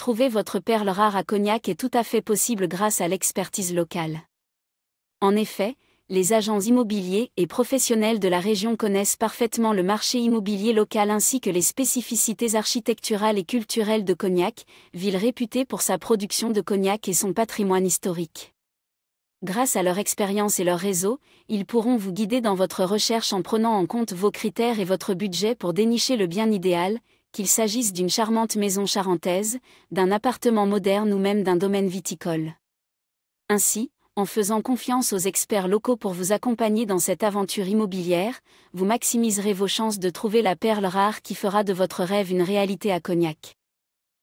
Trouver votre perle rare à Cognac est tout à fait possible grâce à l'expertise locale. En effet, les agents immobiliers et professionnels de la région connaissent parfaitement le marché immobilier local ainsi que les spécificités architecturales et culturelles de Cognac, ville réputée pour sa production de cognac et son patrimoine historique. Grâce à leur expérience et leur réseau, ils pourront vous guider dans votre recherche en prenant en compte vos critères et votre budget pour dénicher le bien idéal, qu'il s'agisse d'une charmante maison charentaise, d'un appartement moderne ou même d'un domaine viticole. Ainsi, en faisant confiance aux experts locaux pour vous accompagner dans cette aventure immobilière, vous maximiserez vos chances de trouver la perle rare qui fera de votre rêve une réalité à Cognac.